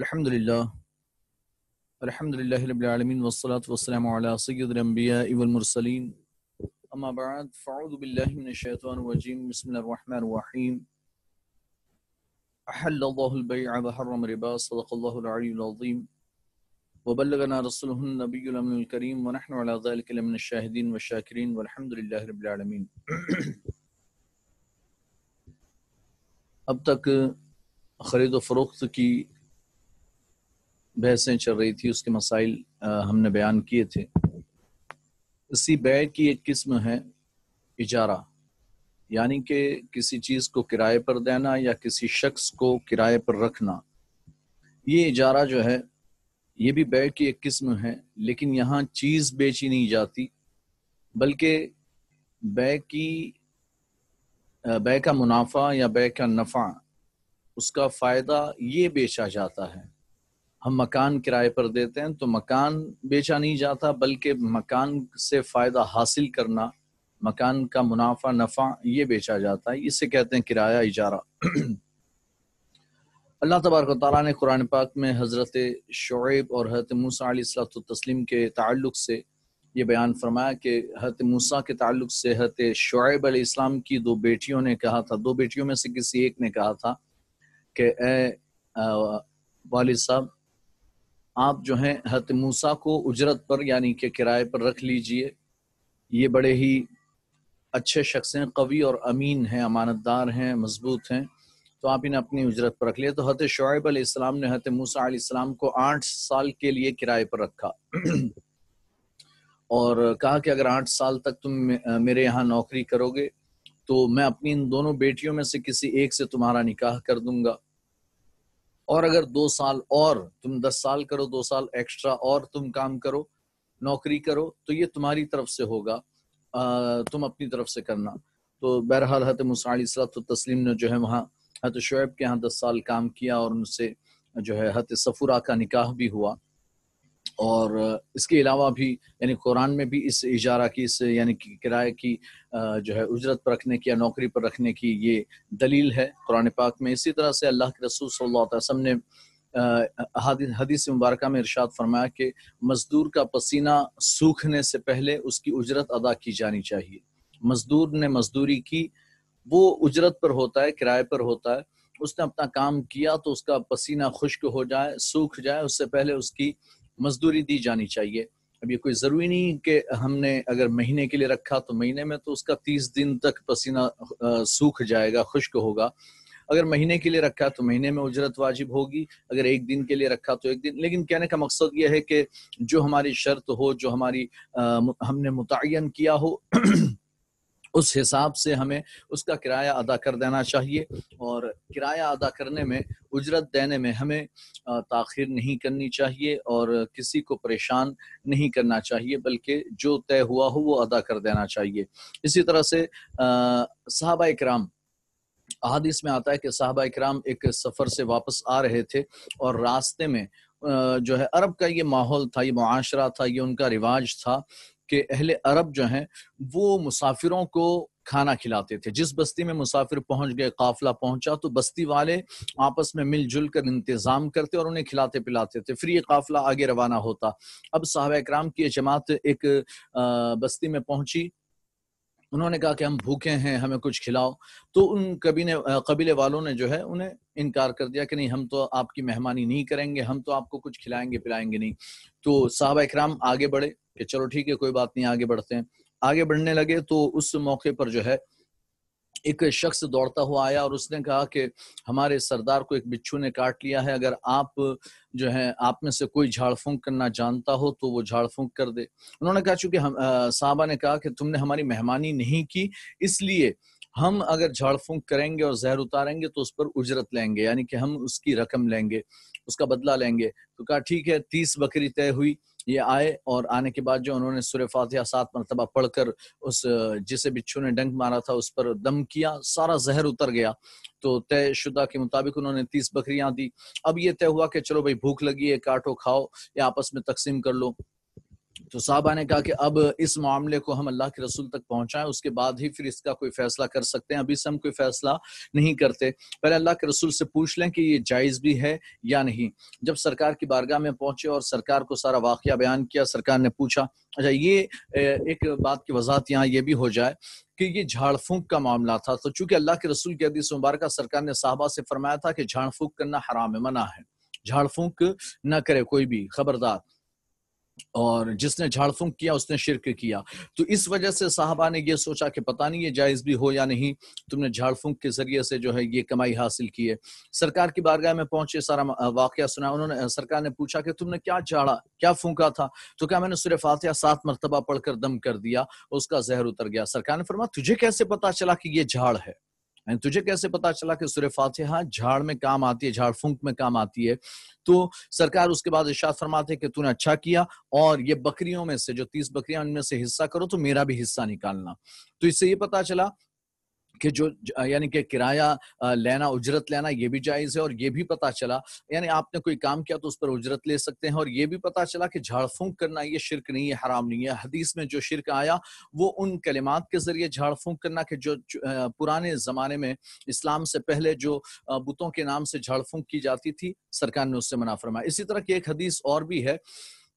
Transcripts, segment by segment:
الحمد لله الحمد لله رب العالمين والصلاة والسلام على سيد الأنبياء والمرسلين أما بعد فأعوذ بالله من الشيطان الرجيم بسم الله الرحمن الرحيم أحل الله البيع وحرم ربا صدق الله العلي العظيم وبلغنا رسوله النبي الأمين الكريم ونحن على ذلك لمن الشاهدين والشاكرين والحمد لله رب العالمين اب تک خرید و فروخت کی बहसें चल रही थी उसके मसाइल हमने बयान किए थे इसी बै की एक किस्म है इजारा यानी कि किसी चीज़ को किराए पर देना या किसी शख्स को किराए पर रखना ये इजारा जो है ये भी बै की एक किस्म है लेकिन यहाँ चीज़ बेची नहीं जाती बल्कि बै की बै का मुनाफा या बै का नफ़ा उसका फ़ायदा ये बेचा जाता है हम मकान किराए पर देते हैं तो मकान बेचा नहीं जाता बल्कि मकान से फ़ायदा हासिल करना मकान का मुनाफा नफ़ा ये बेचा जाता है इसे कहते हैं किराया इजारा अल्लाह तबारक तला ने कुरान पाक में हज़रत शुएब और हरत मूसा तस्लीम के ताल्लुक से ये बयान फरमाया कि हरत मूसा के ताल्लुक से हरत शुएब इस्लाम की दो बेटियों ने कहा था दो बेटियों में से किसी एक ने कहा था कि ए वाल साहब आप जो है हत मूसा को उजरत पर यानी कि किराए पर रख लीजिए ये बड़े ही अच्छे शख्स हैं कवी और अमीन हैं अमानतदार हैं मजबूत हैं तो आप इन्हें अपनी उजरत पर रख लिया तो हत शुब इस्लाम ने हत मूसा आलाम को आठ साल के लिए किराए पर रखा और कहा कि अगर आठ साल तक तुम मेरे यहाँ नौकरी करोगे तो मैं अपनी इन दोनों बेटियों में से किसी एक से तुम्हारा निकाह कर दूंगा और अगर दो साल और तुम दस साल करो दो साल एक्स्ट्रा और तुम काम करो नौकरी करो तो ये तुम्हारी तरफ से होगा आ, तुम अपनी तरफ से करना तो बहरहाल हत मुसात तस्लीम ने जो है वहाँ हत शुएब के यहाँ दस साल काम किया और उनसे जो है हत सफुरा का निकाह भी हुआ और इसके अलावा भी यानी कुरान में भी इस इजारा की इस यानी कि किराए की जो है उजरत पर रखने की या नौकरी पर रखने की ये दलील है कुरान पाक में इसी तरह से अल्लाह के रसूल सल्लल्लाहु अलैहि वसल्लम ने हदीस मुबारक में इरशाद फरमाया कि मजदूर का पसीना सूखने से पहले उसकी उजरत अदा की जानी चाहिए मजदूर ने मजदूरी की वो उजरत पर होता है किराए पर होता है उसने अपना काम किया तो उसका पसीना खुश्क हो जाए सूख जाए उससे पहले उसकी मजदूरी दी जानी चाहिए अब ये कोई ज़रूरी नहीं कि हमने अगर महीने के लिए रखा तो महीने में तो उसका तीस दिन तक पसीना सूख जाएगा खुश्क होगा अगर महीने के लिए रखा तो महीने में उजरत वाजिब होगी अगर एक दिन के लिए रखा तो एक दिन लेकिन कहने का मकसद यह है कि जो हमारी शर्त हो जो हमारी आ, हमने मुतन किया हो उस हिसाब से हमें उसका किराया अदा कर देना चाहिए और किराया अदा करने में उजरत देने में हमें ताखिर नहीं करनी चाहिए और किसी को परेशान नहीं करना चाहिए बल्कि जो तय हुआ हो वो अदा कर देना चाहिए इसी तरह से साहबा इक्राम अहादीस में आता है कि साहबा इक्राम एक सफ़र से वापस आ रहे थे और रास्ते में जो है अरब का ये माहौल था ये माशरा था ये उनका रिवाज था कि अहले अरब जो हैं वो मुसाफिरों को खाना खिलाते थे जिस बस्ती में मुसाफिर पहुंच गए काफिला पहुंचा तो बस्ती वाले आपस में मिलजुल कर इंतज़ाम करते और उन्हें खिलाते पिलाते थे फिर ये काफिला आगे रवाना होता अब साहब इक्राम की जमात एक बस्ती में पहुंची उन्होंने कहा कि हम भूखे हैं हमें कुछ खिलाओ तो उन कबीले कबीले वालों ने जो है उन्हें इनकार कर दिया कि नहीं हम तो आपकी मेहमानी नहीं करेंगे हम तो आपको कुछ खिलाएंगे पिलाएंगे नहीं तो साहब इक्राम आगे बढ़े कि चलो ठीक है कोई बात नहीं आगे बढ़ते हैं आगे बढ़ने लगे तो उस मौके पर जो है एक शख्स दौड़ता हुआ आया और उसने कहा कि हमारे सरदार को एक बिच्छू ने काट लिया है अगर आप जो है आप में से कोई झाड़ फूंक करना जानता हो तो वो झाड़ फूंक कर दे उन्होंने कहा चूंकि हम साहबा ने कहा कि तुमने हमारी मेहमानी नहीं की इसलिए हम अगर झाड़ फूंक करेंगे और जहर उतारेंगे तो उस पर उजरत लेंगे यानी कि हम उसकी रकम लेंगे उसका बदला लेंगे तो कहा ठीक है तीस बकरी तय हुई ये आए और आने के बाद जो उन्होंने सुरे फातिहा सात मरतबा पढ़कर उस जिसे बिच्छू ने डंक मारा था उस पर दम किया सारा जहर उतर गया तो तय शुदा के मुताबिक उन्होंने तीस बकरियां दी अब ये तय हुआ कि चलो भाई भूख लगी है काटो खाओ या आपस में तकसीम कर लो तो साहबा ने कहा कि अब इस मामले को हम अल्लाह के रसूल तक पहुंचाएं उसके बाद ही फिर इसका कोई फैसला कर सकते हैं अभी से हम कोई फैसला नहीं करते पहले अल्लाह के रसूल से पूछ लें कि ये जायज़ भी है या नहीं जब सरकार की बारगाह में पहुंचे और सरकार को सारा वाक्य बयान किया सरकार ने पूछा अच्छा ये एक बात की वजहत यहाँ ये भी हो जाए कि ये झाड़ फूंक का मामला था तो चूंकि अल्लाह के रसूल के अदीस मुबारक सरकार ने साहबा से फरमाया था कि झाड़ फूंक करना हराम मना है झाड़ फूक ना करे कोई भी खबरदार और जिसने झाड़फूंक किया उसने शिरक किया तो इस वजह से साहबा ने यह सोचा कि पता नहीं ये जायज़ भी हो या नहीं तुमने झाड़फूंक के जरिए से जो है ये कमाई हासिल की है सरकार की बारगाह में पहुंचे सारा वाक्य सुना उन्होंने सरकार ने पूछा कि तुमने क्या झाड़ा क्या फूंका था तो क्या मैंने सुरे फातिया सात मरतबा पढ़कर दम कर दिया उसका जहर उतर गया सरकार ने फरमा तुझे कैसे पता चला कि ये झाड़ है एंड तुझे कैसे पता चला कि सुर फातिहा झाड़ में काम आती है झाड़ फूंक में काम आती है तो सरकार उसके बाद इशाद फरमाते कि तूने अच्छा किया और ये बकरियों में से जो तीस बकरियां उनमें से हिस्सा करो तो मेरा भी हिस्सा निकालना तो इससे ये पता चला कि जो यानी कि किराया लेना उजरत लेना ये भी जायज़ है और ये भी पता चला यानी आपने कोई काम किया तो उस पर उजरत ले सकते हैं और ये भी पता चला कि झाड़ फूंक करना ये शिरक नहीं है हराम नहीं है हदीस में जो शिरक आया वो उन कलिमात के ज़रिए झाड़ फूंक करना कि जो पुराने ज़माने में इस्लाम से पहले जो बुतों के नाम से झाड़ फूंक की जाती थी सरकार ने उससे मना फरमाया इसी तरह की एक हदीस और भी है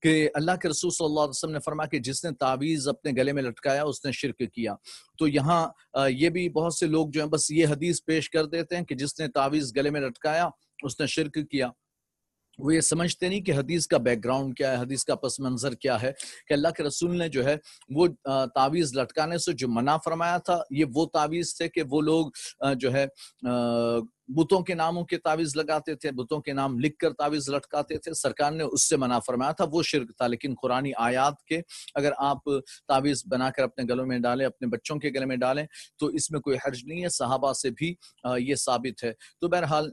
कि अल्लाह के रसूल सल्लल्लाहु अलैहि वसल्लम ने फरमाया कि जिसने तावीज़ अपने गले में लटकाया उसने शिरक किया तो यहाँ ये भी बहुत से लोग जो हैं बस ये हदीस पेश कर देते हैं कि जिसने तावीज़ गले में लटकाया उसने शिरक किया वो ये समझते नहीं कि हदीस का बैकग्राउंड क्या है हदीस का पस मंजर क्या है कि अल्लाह के रसूल ने जो है वो तावीज़ लटकाने से जो मना फरमाया था ये वो तावीज़ थे कि वो लोग जो है बुतों के नामों के तावीज़ लगाते थे बुतों के नाम लिख कर तावीज़ लटकाते थे सरकार ने उससे मना फरमाया था वो शिरक था लेकिन कुरानी आयात के अगर आप तावीज़ बनाकर अपने गलों में डालें अपने बच्चों के गले में डालें तो इसमें कोई हर्ज नहीं है सहाबा से भी ये साबित है तो बहरहाल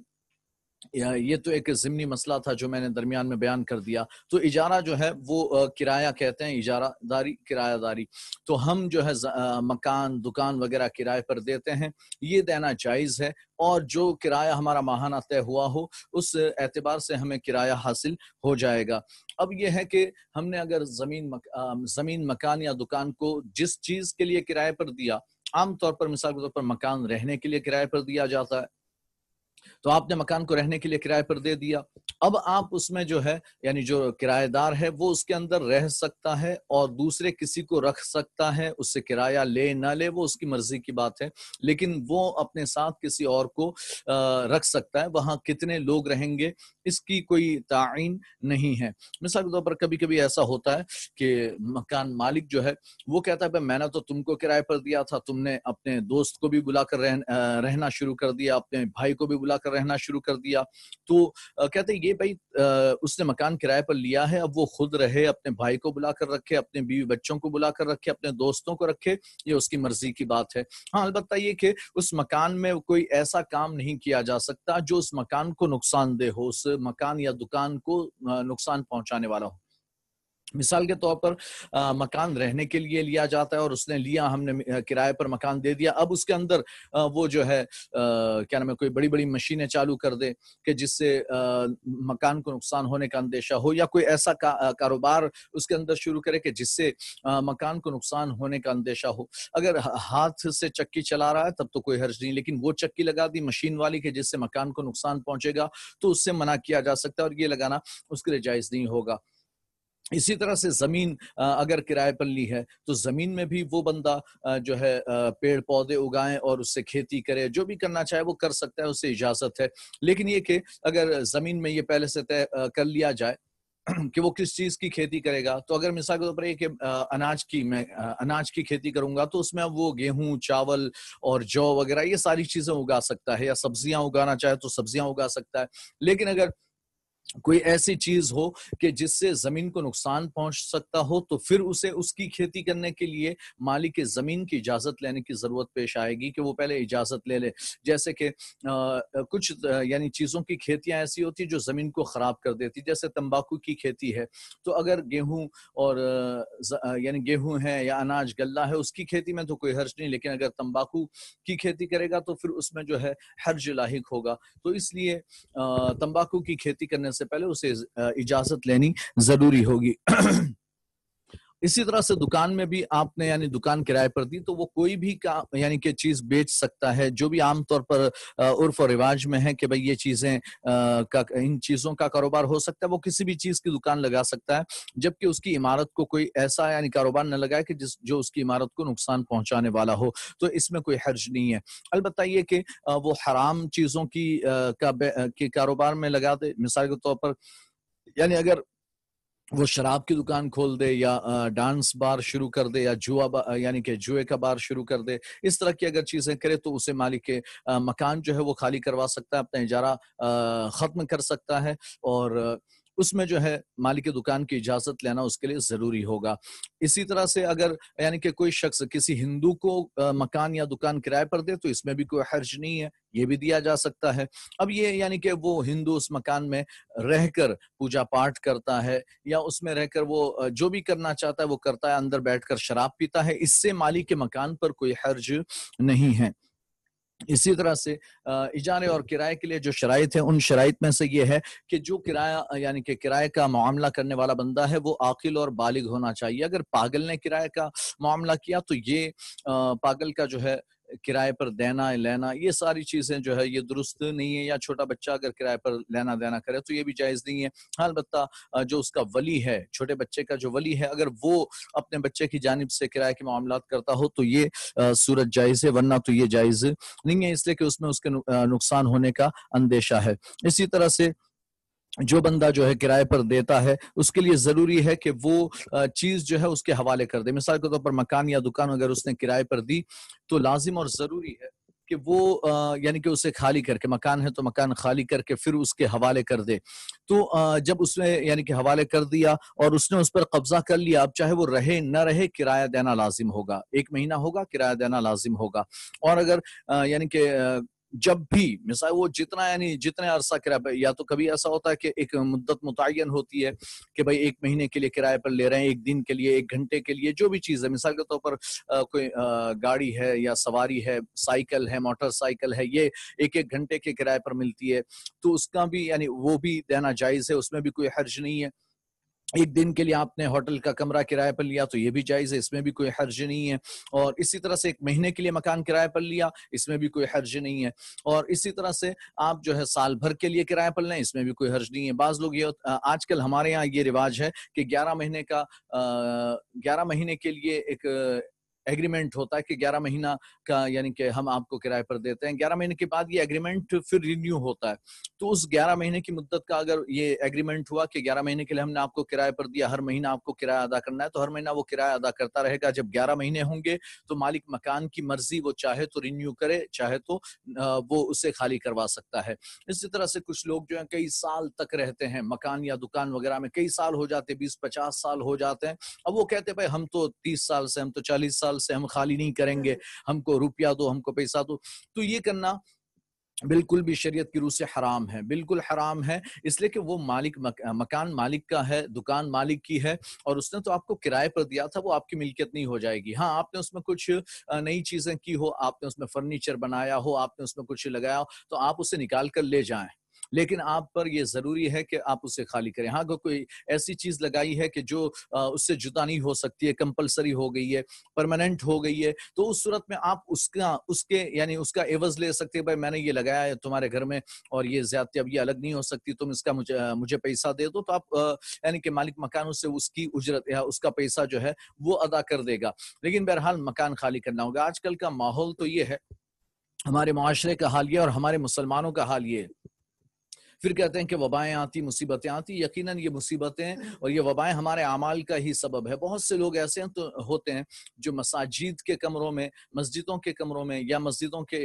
ये तो एक ज़िमनी मसला था जो मैंने दरमियान में बयान कर दिया तो इजारा जो है वो किराया कहते हैं इजारादारी किरायादारी तो हम जो है मकान दुकान वगैरह किराए पर देते हैं ये देना जायज़ है और जो किराया हमारा माहाना तय हुआ हो उस एतबार से हमें किराया हासिल हो जाएगा अब यह है कि हमने अगर ज़मीन मक, ज़मीन मकान या दुकान को जिस चीज़ के लिए किराए पर दिया आमतौर पर मिसाल के तौर पर मकान रहने के लिए किराए पर दिया जाता है तो आपने मकान को रहने के लिए किराए पर दे दिया अब आप उसमें जो है यानी जो किराएदार है वो उसके अंदर रह सकता है और दूसरे किसी को रख सकता है उससे किराया ले ना ले वो उसकी मर्जी की बात है लेकिन वो अपने साथ किसी और को रख सकता है वहां कितने लोग रहेंगे इसकी कोई तयन नहीं है मिसाल के तौर पर कभी कभी ऐसा होता है कि मकान मालिक जो है वो कहता है मैंने तो तुमको किराए पर दिया था तुमने अपने दोस्त को भी बुलाकर रहन, रहना शुरू कर दिया अपने भाई को भी बुला अल्लाह रहना शुरू कर दिया तो कहते ये भाई उसने मकान किराए पर लिया है अब वो खुद रहे अपने भाई को बुलाकर रखे अपने बीवी बच्चों को बुलाकर रखे अपने दोस्तों को रखे ये उसकी मर्जी की बात है हाँ अलबत्ता ये कि उस मकान में कोई ऐसा काम नहीं किया जा सकता जो उस मकान को नुकसान दे हो उस मकान या दुकान को नुकसान पहुंचाने वाला हो मिसाल के तौर पर आ, मकान रहने के लिए लिया जाता है और उसने लिया हमने किराए पर मकान दे दिया अब उसके अंदर आ, वो जो है आ, क्या नाम है कोई बड़ी बड़ी मशीनें चालू कर दे कि जिससे आ, मकान को नुकसान होने का अंदेशा हो या कोई ऐसा का, आ, कारोबार उसके अंदर शुरू करे कि जिससे आ, मकान को नुकसान होने का अंदेशा हो अगर हाथ से चक्की चला रहा है तब तो कोई हर्ज नहीं लेकिन वो चक्की लगा दी मशीन वाली के जिससे मकान को नुकसान पहुंचेगा तो उससे मना किया जा सकता है और ये लगाना उसके लिए जायज नहीं होगा इसी तरह से ज़मीन अगर किराए पर ली है तो ज़मीन में भी वो बंदा जो है पेड़ पौधे उगाए और उससे खेती करे जो भी करना चाहे वो कर सकता है उससे इजाज़त है लेकिन ये कि अगर ज़मीन में ये पहले से तय कर लिया जाए कि वो किस चीज की खेती करेगा तो अगर मिसाल के तौर पर अनाज की मैं अनाज की खेती करूंगा तो उसमें वो गेहूं चावल और जौ वगैरह ये सारी चीजें उगा सकता है या सब्जियां उगाना चाहे तो सब्जियां उगा सकता है लेकिन अगर कोई ऐसी चीज हो कि जिससे जमीन को नुकसान पहुंच सकता हो तो फिर उसे उसकी खेती करने के लिए मालिक के जमीन की इजाजत लेने की जरूरत पेश आएगी कि वो पहले इजाजत ले ले जैसे कि कुछ यानी चीजों की खेतियां ऐसी होती जो जमीन को खराब कर देती जैसे तंबाकू की खेती है तो अगर गेहूं और यानी गेहूं है या अनाज गल्ला है उसकी खेती में तो कोई हर्ज नहीं लेकिन अगर तम्बाकू की खेती करेगा तो फिर उसमें जो है हर्ज लाक होगा तो इसलिए अः की खेती करने से पहले उसे इजाजत लेनी जरूरी होगी इसी तरह से दुकान में भी आपने यानी दुकान किराए पर दी तो वो कोई भी काम यानी कि चीज बेच सकता है जो भी आमतौर पर उर्फ और रिवाज में है कि भाई ये चीजें का इन चीजों का कारोबार हो सकता है वो किसी भी चीज की दुकान लगा सकता है जबकि उसकी इमारत को कोई ऐसा यानी कारोबार न लगाए कि जिस जो उसकी इमारत को नुकसान पहुंचाने वाला हो तो इसमें कोई हर्ज नहीं है अलबत्त ये कि वो हराम चीजों की का कारोबार में लगा दे मिसाल के तौर पर यानी अगर वो शराब की दुकान खोल दे या डांस बार शुरू कर दे या जुआ यानी कि जुए का बार शुरू कर दे इस तरह की अगर चीज़ें करे तो उसे मालिक के मकान जो है वो खाली करवा सकता है अपना इजारा ख़त्म कर सकता है और उसमें जो है मालिक दुकान की इजाजत लेना उसके लिए जरूरी होगा इसी तरह से अगर यानी कि कोई शख्स किसी हिंदू को आ, मकान या दुकान किराए पर दे तो इसमें भी कोई हर्ज नहीं है ये भी दिया जा सकता है अब ये यानी कि वो हिंदू उस मकान में रहकर पूजा पाठ करता है या उसमें रहकर वो जो भी करना चाहता है वो करता है अंदर बैठकर शराब पीता है इससे मालिक के मकान पर कोई हर्ज नहीं है इसी तरह से इजारे और किराए के लिए जो शराइ है उन शराइ में से ये है कि जो किराया यानी कि किराए का मामला करने वाला बंदा है वो आकिल और बालिग होना चाहिए अगर पागल ने किराए का मामला किया तो ये पागल का जो है किराए पर देना लेना ये सारी चीज़ें जो है ये दुरुस्त नहीं है या छोटा बच्चा अगर किराए पर लेना देना करे तो ये भी जायज़ नहीं है हाँ अलबत्ता जो उसका वली है छोटे बच्चे का जो वली है अगर वो अपने बच्चे की जानब से किराए के मामला करता हो तो ये सूरत जायज़ है वरना तो ये जायज़ नहीं है इसलिए कि उसमें उसके नुकसान होने का अंदेशा है इसी तरह से जो बंदा जो है किराए पर देता है उसके लिए जरूरी है कि वो चीज जो है उसके हवाले कर दे मिसाल के तौर पर मकान या दुकान अगर उसने किराए पर दी तो लाजिम और जरूरी है कि वो यानी कि उसे खाली करके मकान है तो मकान खाली करके फिर उसके हवाले कर दे तो आ, जब उसने यानी कि हवाले कर दिया और उसने उस पर कब्जा कर लिया अब चाहे वो रहे ना रहे किराया देना लाजिम होगा एक महीना होगा किराया देना लाजिम होगा और अगर यानी कि जब भी मिसाल वो जितना यानी जितने अरसा किराया या तो कभी ऐसा होता है कि एक मुद्दत मुतन होती है कि भाई एक महीने के लिए किराए पर ले रहे हैं एक दिन के लिए एक घंटे के लिए जो भी चीज़ है मिसाल के तौर पर कोई गाड़ी है या सवारी है साइकिल है मोटरसाइकिल है ये एक एक घंटे के किराए पर मिलती है तो उसका भी यानी वो भी देना जायज़ है उसमें भी कोई हर्ज नहीं है एक दिन के लिए आपने होटल का कमरा किराए पर लिया तो ये भी जायज़ है इसमें भी कोई हर्ज नहीं है और इसी तरह से एक महीने के लिए मकान किराए पर लिया इसमें भी कोई हर्ज नहीं है और इसी तरह से आप जो है साल भर के लिए किराए पर लें इसमें भी कोई हर्ज नहीं है बाज़ लोग ये आजकल हमारे यहाँ ये रिवाज है कि ग्यारह महीने का ग्यारह महीने के लिए एक एग्रीमेंट होता है कि 11 महीना का यानी कि हम आपको किराए पर देते हैं 11 महीने के बाद ये एग्रीमेंट फिर रिन्यू होता है तो उस 11 महीने की मुद्दत का अगर ये एग्रीमेंट हुआ कि 11 महीने के लिए हमने आपको किराए पर दिया हर महीना आपको किराया अदा करना है तो हर महीना वो किराया अदा करता रहेगा जब ग्यारह महीने होंगे तो मालिक मकान की मर्जी वो चाहे तो रिन्यू करे चाहे तो वो उसे खाली करवा सकता है इसी तरह से कुछ लोग जो है कई साल तक रहते हैं मकान या दुकान वगैरह में कई साल हो जाते बीस पचास साल हो जाते हैं अब वो कहते भाई हम तो तीस साल से हम तो चालीस साल हलाल से हम खाली नहीं करेंगे हमको रुपया दो हमको पैसा दो तो ये करना बिल्कुल भी शरीयत की रूह से हराम है बिल्कुल हराम है इसलिए कि वो मालिक मक, मकान मालिक का है दुकान मालिक की है और उसने तो आपको किराए पर दिया था वो आपकी मिल्कियत नहीं हो जाएगी हाँ आपने उसमें कुछ नई चीज़ें की हो आपने उसमें फर्नीचर बनाया हो आपने उसमें कुछ लगाया हो तो आप उसे निकाल कर ले जाएं लेकिन आप पर यह जरूरी है कि आप उसे खाली करें हाँ कोई ऐसी चीज लगाई है कि जो उससे जुदा नहीं हो सकती है कंपलसरी हो गई है परमानेंट हो गई है तो उस सूरत में आप उसका उसके यानी उसका एवज ले सकते हैं भाई मैंने ये लगाया है तुम्हारे घर में और ये ज्यादा अब ये अलग नहीं हो सकती तुम इसका मुझे मुझे पैसा दे दो तो आप यानी कि मालिक मकानों से उसकी उजरत या उसका पैसा जो है वो अदा कर देगा लेकिन बहरहाल मकान खाली करना होगा आजकल का माहौल तो ये है हमारे माशरे का हाल ये और हमारे मुसलमानों का हाल ये है फिर कहते हैं कि वबाएं आती मुसीबतें आती यकीन ये मुसीबतें हम्म। और ये वबाएं हमारे अमाल का ही सबब है बहुत से लोग ऐसे हैं तो होते हैं जो मसाजिद के कमरों में मस्जिदों के कमरों में या मस्जिदों के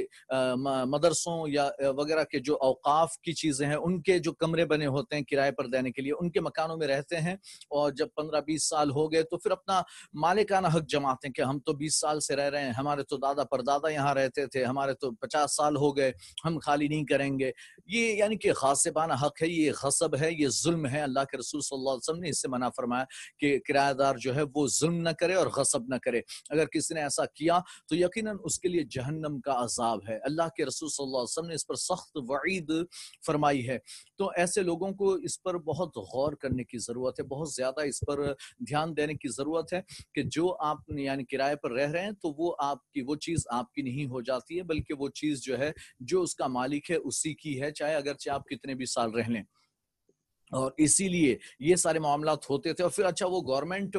मदरसों या वगैरह के जो अवकाफ की चीज़ें हैं उनके जो कमरे बने होते हैं किराए पर देने के लिए उनके मकानों में रहते हैं और जब पंद्रह बीस साल हो गए तो फिर अपना मालिकाना हक जमाते हैं कि हम तो बीस साल से रह रहे हैं हमारे तो दादा परदादा यहाँ रहते थे हमारे तो पचास साल हो गए हम खाली नहीं करेंगे ये यानी कि खास से मुनासिबाना हक है ये गसब है ये जुल्म है अल्लाह के रसूल सल्लल्लाहु अलैहि वसल्लम ने इससे मना फरमाया कि किरायादार जो है वो जुल्म ना करे और गसब ना करे अगर किसी ने ऐसा किया तो यकीनन उसके लिए जहन्नम का अजाब है अल्लाह के रसूल सल्लल्लाहु अलैहि वसल्लम ने इस पर सख्त वईद फरमाई है तो ऐसे लोगों को इस पर बहुत गौर करने की ज़रूरत है बहुत ज़्यादा इस पर ध्यान देने की ज़रूरत है कि जो आप यानी किराए पर रह रहे हैं तो वो आपकी वो चीज़ आपकी नहीं हो जाती है बल्कि वो चीज़ जो है जो उसका मालिक है उसी की है चाहे अगर चाहे आप कितने बीस साल रह लें और इसीलिए ये सारे मामला होते थे और फिर अच्छा वो गवर्नमेंट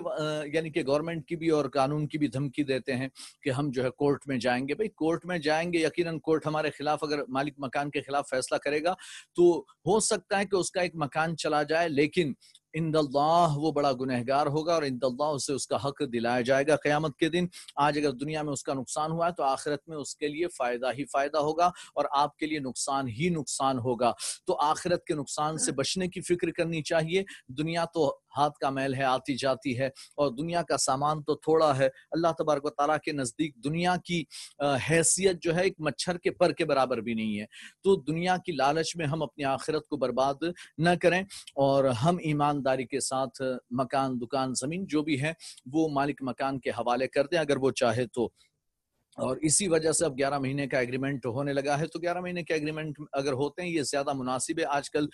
यानी कि गवर्नमेंट की भी और कानून की भी धमकी देते हैं कि हम जो है कोर्ट में जाएंगे भाई कोर्ट में जाएंगे यकीनन कोर्ट हमारे खिलाफ अगर मालिक मकान के खिलाफ फैसला करेगा तो हो सकता है कि उसका एक मकान चला जाए लेकिन इंदल्लाह वो बड़ा गुनहगार होगा और इंदल्लाह उसे उसका हक दिलाया जाएगा क्यामत के दिन आज अगर दुनिया में उसका नुकसान हुआ है तो आखिरत में उसके लिए फ़ायदा ही फ़ायदा होगा और आपके लिए नुकसान ही नुकसान होगा तो आखिरत के नुकसान से बचने की फ़िक्र करनी चाहिए दुनिया तो हाथ का मैल है आती जाती है और दुनिया का सामान तो थोड़ा है अल्लाह तबारक तारा के नज़दीक दुनिया की हैसियत जो है एक मच्छर के पर के बराबर भी नहीं है तो दुनिया की लालच में हम अपनी आखिरत को बर्बाद न करें और हम ईमानदारी के साथ मकान दुकान ज़मीन जो भी है वो मालिक मकान के हवाले कर दें अगर वो चाहे तो और इसी वजह से अब 11 महीने का एग्रीमेंट होने लगा है तो 11 महीने के एग्रीमेंट अगर होते हैं ये ज्यादा मुनासिब है आजकल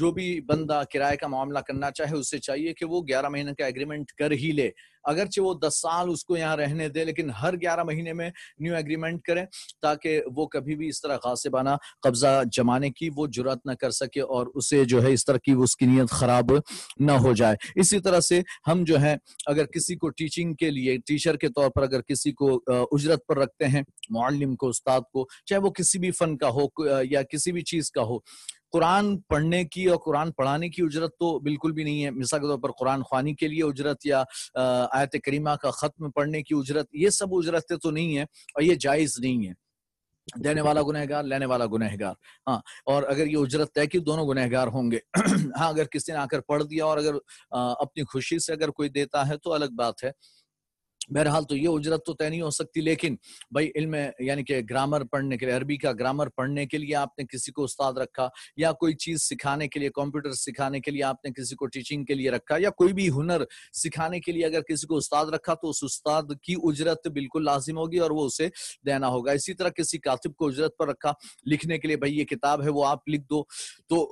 जो भी बंदा किराए का मामला करना चाहे उससे चाहिए कि वो 11 महीने का एग्रीमेंट कर ही ले अगरचे वो दस साल उसको यहाँ रहने दे लेकिन हर ग्यारह महीने में न्यू एग्रीमेंट करें ताकि वो कभी भी इस तरह गासिबाना कब्जा जमाने की वो जरूरत ना कर सके और उसे जो है इस तरह की उसकी नीयत खराब ना हो जाए इसी तरह से हम जो है अगर किसी को टीचिंग के लिए टीचर के तौर पर अगर किसी को उजरत पर रखते हैं मालिम को उस्ताद को चाहे वो किसी भी फन का हो या किसी भी चीज का हो कुरान पढ़ने की और कुरान पढ़ाने की उजरत तो बिल्कुल भी नहीं है मिसाल के तौर पर कुरान खानी के लिए उजरत या आयत करीमा का ख़त्म पढ़ने की उजरत ये सब उजरतें तो नहीं है और ये जायज़ नहीं है देने वाला गुनहगार लेने वाला गुनहगार हाँ और अगर ये उजरत तय की तो दोनों गुनहगार होंगे हाँ अगर किसी ने आकर पढ़ दिया और अगर आ, अपनी खुशी से अगर कोई देता है तो अलग बात है बहरहाल तो ये उजरत तो तय नहीं हो सकती लेकिन भाई इल्म यानी कि ग्रामर पढ़ने के लिए अरबी का ग्रामर पढ़ने के लिए आपने किसी को उस्ताद रखा या कोई चीज़ सिखाने के लिए कंप्यूटर सिखाने के लिए आपने किसी को टीचिंग के लिए रखा या कोई भी हुनर सिखाने के लिए अगर किसी को उस्ताद रखा तो उस उस्ताद की उजरत बिल्कुल लाजिम होगी और वो उसे देना होगा इसी तरह किसी कातिब को उजरत पर रखा लिखने के लिए भाई ये किताब है वो आप लिख दो तो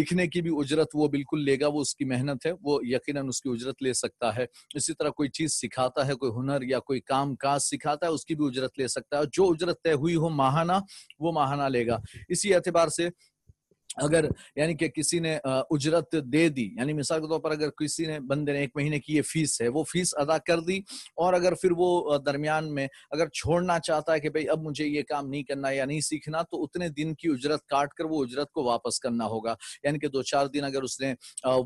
लिखने की भी उजरत वो बिल्कुल लेगा वो उसकी मेहनत है वो यकीन उसकी उजरत ले सकता है इसी तरह कोई चीज़ सिखाता है कोई हुनर या कोई काम काज सिखाता है उसकी भी उजरत ले सकता है जो उजरत तय हुई हो माहाना वो माहाना लेगा इसी एतबार से अगर यानी कि किसी ने उजरत दे दी यानी मिसाल के तौर पर अगर किसी ने बंदे ने एक महीने की ये फीस है वो फीस अदा कर दी और अगर फिर वो दरमियान में अगर छोड़ना चाहता है कि भाई अब मुझे ये काम नहीं करना या नहीं सीखना तो उतने दिन की उजरत काट कर वो उजरत को वापस करना होगा यानी कि दो चार दिन अगर उसने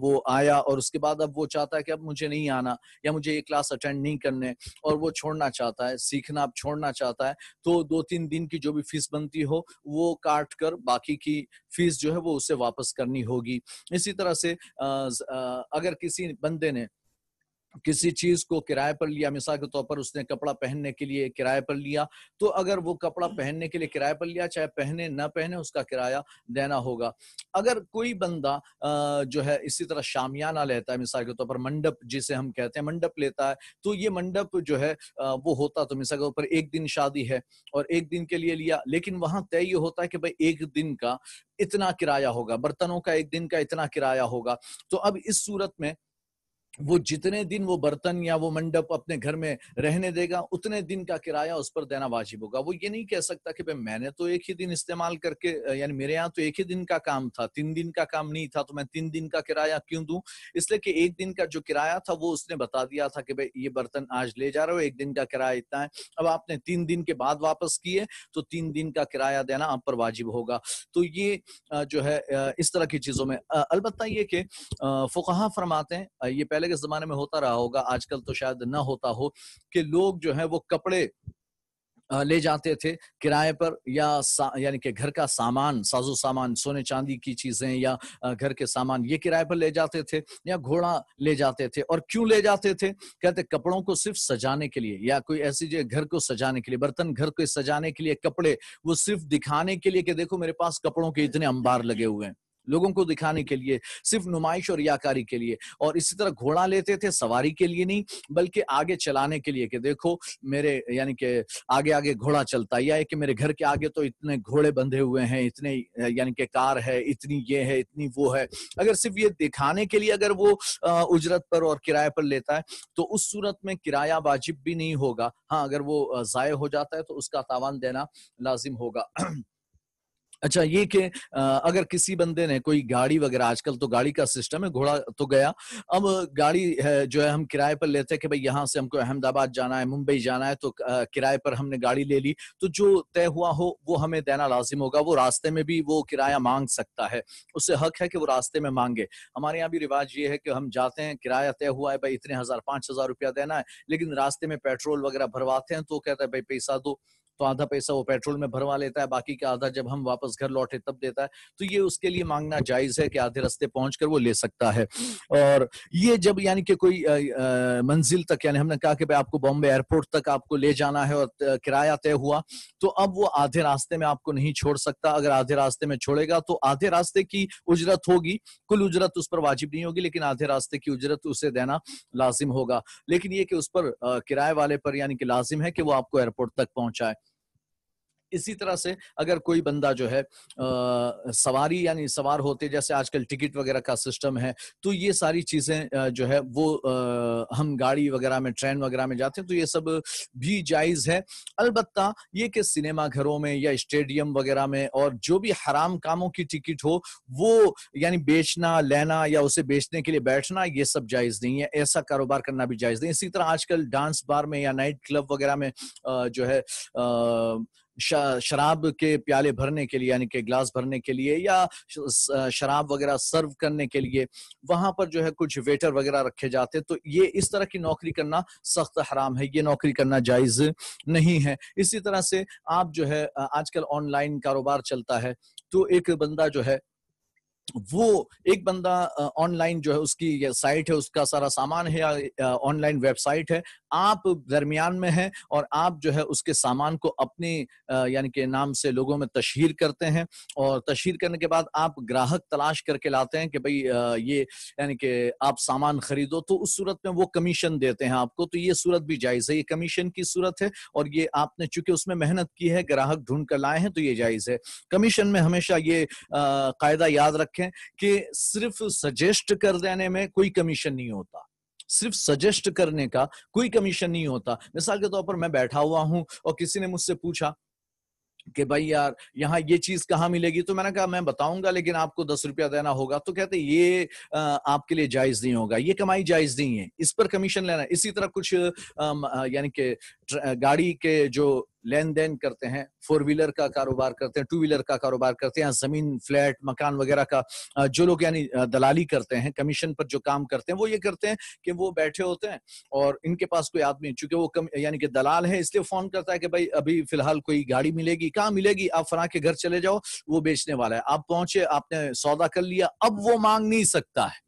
वो आया और उसके बाद अब वो चाहता है कि अब मुझे नहीं आना या मुझे ये क्लास अटेंड नहीं करने और वो छोड़ना चाहता है सीखना अब छोड़ना चाहता है तो दो तीन दिन की जो भी फीस बनती हो वो काट कर बाकी की फीस जो है है वो उसे वापस करनी होगी इसी तरह से अगर किसी बंदे ने किसी चीज को किराए पर लिया मिसाल के तौर पर उसने कपड़ा पहनने के लिए किराए पर लिया तो अगर वो कपड़ा हम्म। पहनने के लिए किराए पर लिया चाहे पहने ना पहने उसका किराया देना होगा अगर कोई बंदा जो है इसी तरह शामियाना लेता है मिसाल के तौर पर मंडप जिसे हम कहते हैं मंडप लेता है तो ये मंडप जो है वो होता तो मिसाल के तौर पर एक दिन शादी है और एक दिन के लिए लिया लेकिन वहां तय ये होता है कि भाई एक दिन का इतना किराया होगा बर्तनों का एक दिन का इतना किराया होगा तो अब इस सूरत में वो जितने दिन वो बर्तन या वो मंडप अपने घर में रहने देगा उतने दिन का किराया उस पर देना वाजिब होगा वो ये नहीं कह सकता कि भाई मैंने तो एक ही दिन इस्तेमाल करके यानी मेरे यहाँ तो एक ही दिन का काम था तीन दिन का काम नहीं था तो मैं तीन दिन का किराया क्यों दूं इसलिए कि एक दिन का जो किराया था वो उसने बता दिया था कि भाई ये बर्तन आज ले जा रहे हो एक दिन का किराया इतना है अब आपने तीन दिन के बाद वापस किए तो तीन दिन का किराया देना आप पर वाजिब होगा तो ये जो है इस तरह की चीजों में अलबत्ता ये कि फुकाहा फरमाते हैं ये पहले पहले के जमाने में होता रहा होगा आजकल तो शायद ना होता हो कि लोग जो है वो कपड़े ले जाते थे किराए पर या यानी कि घर का सामान साजो सामान सोने चांदी की चीजें या घर के सामान ये किराए पर ले जाते थे या घोड़ा ले जाते थे और क्यों ले जाते थे कहते कपड़ों को सिर्फ सजाने के लिए या कोई ऐसी जो घर को सजाने के लिए बर्तन घर को सजाने के लिए कपड़े वो सिर्फ दिखाने के लिए कि देखो मेरे पास कपड़ों के इतने अंबार लगे हुए हैं लोगों को दिखाने के लिए सिर्फ नुमाइश और याकारी के लिए और इसी तरह घोड़ा लेते थे सवारी के लिए नहीं बल्कि आगे चलाने के लिए कि देखो मेरे यानी कि आगे आगे घोड़ा चलता या कि मेरे घर के आगे तो इतने घोड़े बंधे हुए हैं इतने यानी कि कार है इतनी ये है इतनी वो है अगर सिर्फ ये दिखाने के लिए अगर वो उजरत पर और किराए पर लेता है तो उस सूरत में किराया वाजिब भी नहीं होगा हाँ अगर वो ज़ाय हो जाता है तो उसका तावान देना लाजिम होगा अच्छा ये कि अगर किसी बंदे ने कोई गाड़ी वगैरह आजकल तो गाड़ी का सिस्टम है घोड़ा तो गया अब गाड़ी है, जो है हम किराए पर लेते हैं कि भाई यहाँ से हमको अहमदाबाद जाना है मुंबई जाना है तो किराए पर हमने गाड़ी ले ली तो जो तय हुआ हो वो हमें देना लाजिम होगा वो रास्ते में भी वो किराया मांग सकता है उससे हक है कि वो रास्ते में मांगे हमारे यहाँ भी रिवाज ये है कि हम जाते हैं किराया तय हुआ है भाई इतने हजार पांच हजार रुपया देना है लेकिन रास्ते में पेट्रोल वगैरह भरवाते हैं तो कहता है भाई पैसा दो तो आधा पैसा वो पेट्रोल में भरवा लेता है बाकी का आधा जब हम वापस घर लौटे तब देता है तो ये उसके लिए मांगना जायज है कि आधे रास्ते पहुंच कर वो ले सकता है और ये जब यानी कि कोई मंजिल तक यानी हमने कहा कि भाई आपको बॉम्बे एयरपोर्ट तक आपको ले जाना है और किराया तय हुआ तो अब वो आधे रास्ते में आपको नहीं छोड़ सकता अगर आधे रास्ते में छोड़ेगा तो आधे रास्ते की उजरत होगी कुल उजरत उस पर वाजिब नहीं होगी लेकिन आधे रास्ते की उजरत उसे देना लाजिम होगा लेकिन ये कि उस पर किराए वाले पर यानी कि लाजिम है कि वो आपको एयरपोर्ट तक पहुंचाए इसी तरह से अगर कोई बंदा जो है आ, सवारी यानी सवार होते जैसे आजकल टिकट वगैरह का सिस्टम है तो ये सारी चीजें जो है वो आ, हम गाड़ी वगैरह में ट्रेन वगैरह में जाते हैं तो ये सब भी जायज है अलबत्ता ये कि सिनेमा घरों में या स्टेडियम वगैरह में और जो भी हराम कामों की टिकट हो वो यानी बेचना लेना या उसे बेचने के लिए बैठना ये सब जायज नहीं है ऐसा कारोबार करना भी जायज नहीं इसी तरह आजकल डांस बार में या नाइट क्लब वगैरह में जो है शराब के प्याले भरने के लिए यानी कि ग्लास भरने के लिए या शराब वगैरह सर्व करने के लिए वहां पर जो है कुछ वेटर वगैरह रखे जाते तो ये इस तरह की नौकरी करना सख्त हराम है ये नौकरी करना जायज नहीं है इसी तरह से आप जो है आजकल ऑनलाइन कारोबार चलता है तो एक बंदा जो है वो एक बंदा ऑनलाइन जो है उसकी साइट है उसका सारा सामान है ऑनलाइन वेबसाइट है आप दरमियान में हैं और आप जो है उसके सामान को अपने यानी के नाम से लोगों में तशहर करते हैं और तशहर करने के बाद आप ग्राहक तलाश करके लाते हैं कि भाई ये यानी कि आप सामान खरीदो तो उस सूरत में वो कमीशन देते हैं आपको तो ये सूरत भी जायज़ है ये कमीशन की सूरत है और ये आपने चूंकि उसमें मेहनत की है ग्राहक ढूंढ कर लाए हैं तो ये जायज़ है कमीशन में हमेशा ये कायदा याद रखें रखें कि सिर्फ सजेस्ट कर देने में कोई कमीशन नहीं होता सिर्फ सजेस्ट करने का कोई कमीशन नहीं होता मिसाल के तौर पर मैं बैठा हुआ हूं और किसी ने मुझसे पूछा कि भाई यार यहाँ ये चीज कहाँ मिलेगी तो मैंने कहा मैं बताऊंगा लेकिन आपको दस रुपया देना होगा तो कहते ये आपके लिए जायज नहीं होगा ये कमाई जायज नहीं है इस पर कमीशन लेना इसी तरह कुछ यानी कि गाड़ी के जो लेन देन करते हैं फोर व्हीलर का कारोबार करते हैं टू व्हीलर का कारोबार करते हैं जमीन फ्लैट मकान वगैरह का जो लोग यानी दलाली करते हैं कमीशन पर जो काम करते हैं वो ये करते हैं कि वो बैठे होते हैं और इनके पास कोई आदमी चूंकि वो कम यानी कि दलाल है इसलिए फोन करता है कि भाई अभी फिलहाल कोई गाड़ी मिलेगी कहाँ मिलेगी आप फरा के घर चले जाओ वो बेचने वाला है आप पहुंचे आपने सौदा कर लिया अब वो मांग नहीं सकता है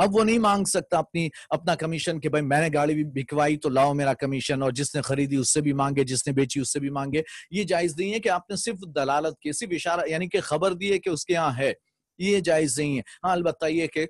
अब वो नहीं मांग सकता अपनी अपना कमीशन कि भाई मैंने गाड़ी भी बिकवाई तो लाओ मेरा कमीशन और जिसने खरीदी उससे भी मांगे जिसने बेची उससे भी मांगे ये जायज नहीं है कि आपने सिर्फ दलालत की सिर्फ इशारा यानी कि खबर दी है कि उसके यहाँ है ये जायज नहीं है हाँ अलबत्ता ये कि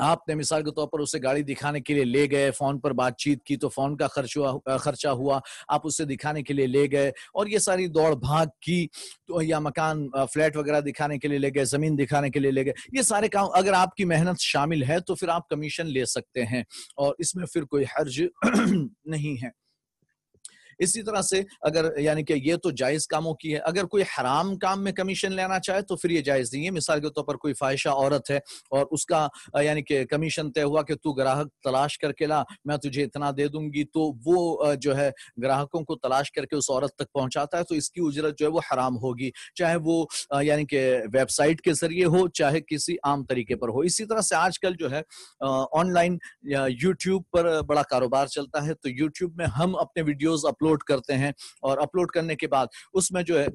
आपने मिसाल के तौर पर उसे गाड़ी दिखाने के लिए ले गए फोन पर बातचीत की तो फोन का खर्च हुआ खर्चा हुआ आप उसे दिखाने के लिए ले गए और ये सारी दौड़ भाग की तो या मकान फ्लैट वगैरह दिखाने के लिए ले गए जमीन दिखाने के लिए ले गए ये सारे काम अगर आपकी मेहनत शामिल है तो फिर आप कमीशन ले सकते हैं और इसमें फिर कोई हर्ज नहीं है इसी तरह से अगर यानी कि ये तो जायज़ कामों की है अगर कोई हराम काम में कमीशन लेना चाहे तो फिर ये जायज़ नहीं है मिसाल के तौर तो पर कोई फाइशा औरत है और उसका यानी कि कमीशन तय हुआ कि तू ग्राहक तलाश करके ला मैं तुझे इतना दे दूंगी तो वो जो है ग्राहकों को तलाश करके उस औरत तक पहुंचाता है तो इसकी उजरत जो है वो हराम होगी चाहे वो यानी कि वेबसाइट के जरिए हो चाहे किसी आम तरीके पर हो इसी तरह से आजकल जो है ऑनलाइन यूट्यूब पर बड़ा कारोबार चलता है तो यूट्यूब में हम अपने वीडियोज अपलोड अपलोड करते हैं और अपलोड करने के बाद उसमें जो है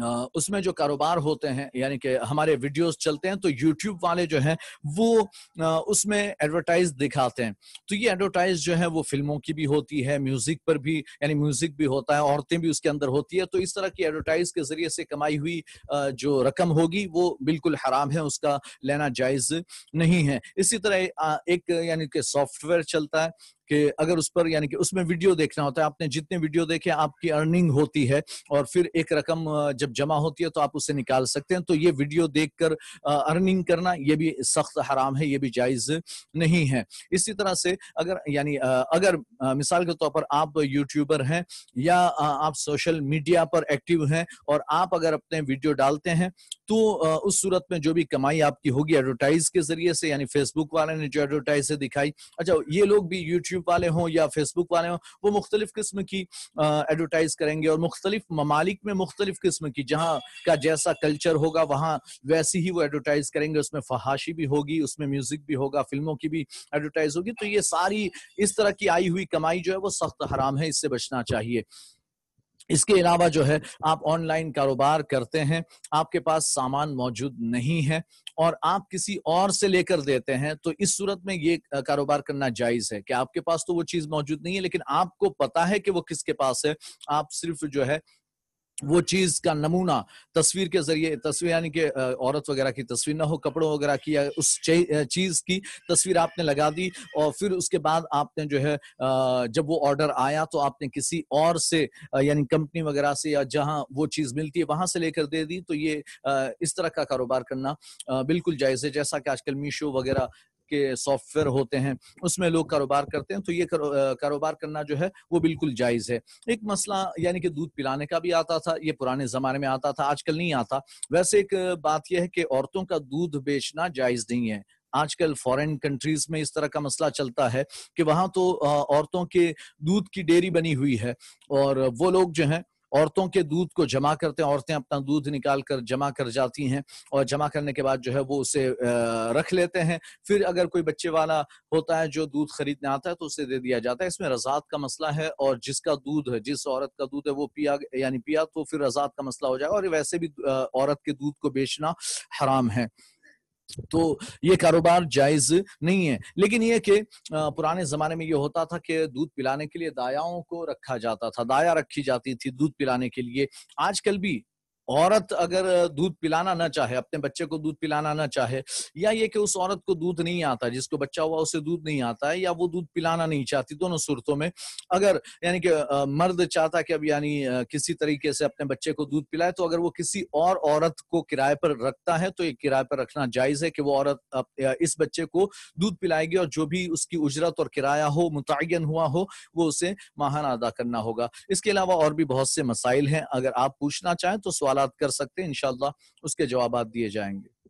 उसमें जो कारोबार होते हैं यानी कि हमारे वीडियोस चलते हैं तो यूट्यूब वाले जो हैं वो उसमें एडवर्टाइज दिखाते हैं तो ये एडवर्टाइज जो है वो फिल्मों की भी होती है म्यूजिक पर भी यानी म्यूजिक भी होता है औरतें भी उसके अंदर होती है तो इस तरह की एडवर्टाइज के जरिए से कमाई हुई जो रकम होगी वो बिल्कुल हराम है उसका लेना जायज नहीं है इसी तरह एक यानी कि सॉफ्टवेयर चलता है कि अगर उस पर यानी कि उसमें वीडियो देखना होता है आपने जितने वीडियो देखे आपकी अर्निंग होती है और फिर एक रकम जब जमा होती है तो आप उसे निकाल सकते हैं तो ये वीडियो देखकर अर्निंग करना ये भी सख्त हराम है ये भी जायज नहीं है इसी तरह से अगर यानी अगर मिसाल के तौर पर आप यूट्यूबर हैं या आप सोशल मीडिया पर एक्टिव हैं और आप अगर अपने वीडियो डालते हैं तो उस सूरत में जो भी कमाई आपकी होगी एडवर्टाइज के जरिए से यानी फेसबुक वाले ने जो एडवर्टाइज से दिखाई अच्छा ये लोग भी यूट्यूब वाले हों या फेसबुक वाले हों वो मुख्तलिफ किस्म की एडवर्टाइज करेंगे और मुख्तलिफ ममालिक में मुख्तलिफ किस्म कि जहाँ का जैसा कल्चर होगा वहाँ वैसी ही वो एडवर्टाइज करेंगे उसमें फहाशी भी होगी उसमें म्यूजिक भी होगा फिल्मों की भी एडवर्टाइज होगी तो ये सारी इस तरह की आई हुई कमाई जो है वो सख्त हराम है इससे बचना चाहिए इसके अलावा जो है आप ऑनलाइन कारोबार करते हैं आपके पास सामान मौजूद नहीं है और आप किसी और से लेकर देते हैं तो इस सूरत में ये कारोबार करना जायज है कि आपके पास तो वो चीज मौजूद नहीं है लेकिन आपको पता है कि वो किसके पास है आप सिर्फ जो है वो चीज का नमूना तस्वीर के जरिए तस्वीर यानी कि औरत वगैरह की तस्वीर ना हो कपड़ों वगैरह की या उस चीज की तस्वीर आपने लगा दी और फिर उसके बाद आपने जो है जब वो ऑर्डर आया तो आपने किसी और से यानी कंपनी वगैरह से या जहाँ वो चीज मिलती है वहां से लेकर दे दी तो ये इस तरह का कारोबार करना बिल्कुल जायज है जैसा कि आजकल मीशो वगैरह के सॉफ्टवेयर होते हैं उसमें लोग कारोबार करते हैं तो ये कारोबार करना जो है वो बिल्कुल जायज है एक मसला यानी कि दूध पिलाने का भी आता था ये पुराने जमाने में आता था आजकल नहीं आता वैसे एक बात यह है कि औरतों का दूध बेचना जायज नहीं है आजकल फॉरेन कंट्रीज में इस तरह का मसला चलता है कि वहां तो औरतों के दूध की डेयरी बनी हुई है और वो लोग जो हैं औरतों के दूध को जमा करते हैं औरतें अपना दूध निकाल कर जमा कर जाती हैं और जमा करने के बाद जो है वो उसे रख लेते हैं फिर अगर कोई बच्चे वाला होता है जो दूध खरीदने आता है तो उसे दे दिया जाता है इसमें रजात का मसला है और जिसका दूध है जिस औरत का दूध है वो पिया यानी पिया तो फिर रजात का मसला हो जाएगा और वैसे भी औरत के दूध को बेचना हराम है तो ये कारोबार जायज नहीं है लेकिन ये कि पुराने जमाने में ये होता था कि दूध पिलाने के लिए दायाओं को रखा जाता था दाया रखी जाती थी दूध पिलाने के लिए आजकल भी औरत अगर दूध पिलाना ना चाहे अपने बच्चे को दूध पिलाना ना चाहे या ये कि उस औरत को दूध नहीं आता जिसको बच्चा हुआ उसे दूध नहीं आता है या वो दूध पिलाना नहीं चाहती दोनों सूरतों में अगर यानी कि मर्द चाहता कि अब यानी किसी तरीके से अपने बच्चे को दूध पिलाए तो अगर वो किसी और औरत को किराए पर रखता है तो ये किराए पर रखना जायज है कि वो औरत इस बच्चे को दूध पिलाएगी और जो भी उसकी उजरत और किराया हो मुतन हुआ हो वो उसे माहाना अदा करना होगा इसके अलावा और भी बहुत से मसाइल हैं अगर आप पूछना चाहें तो सवाल कर सकते हैं इनशाला उसके जवाब दिए जाएंगे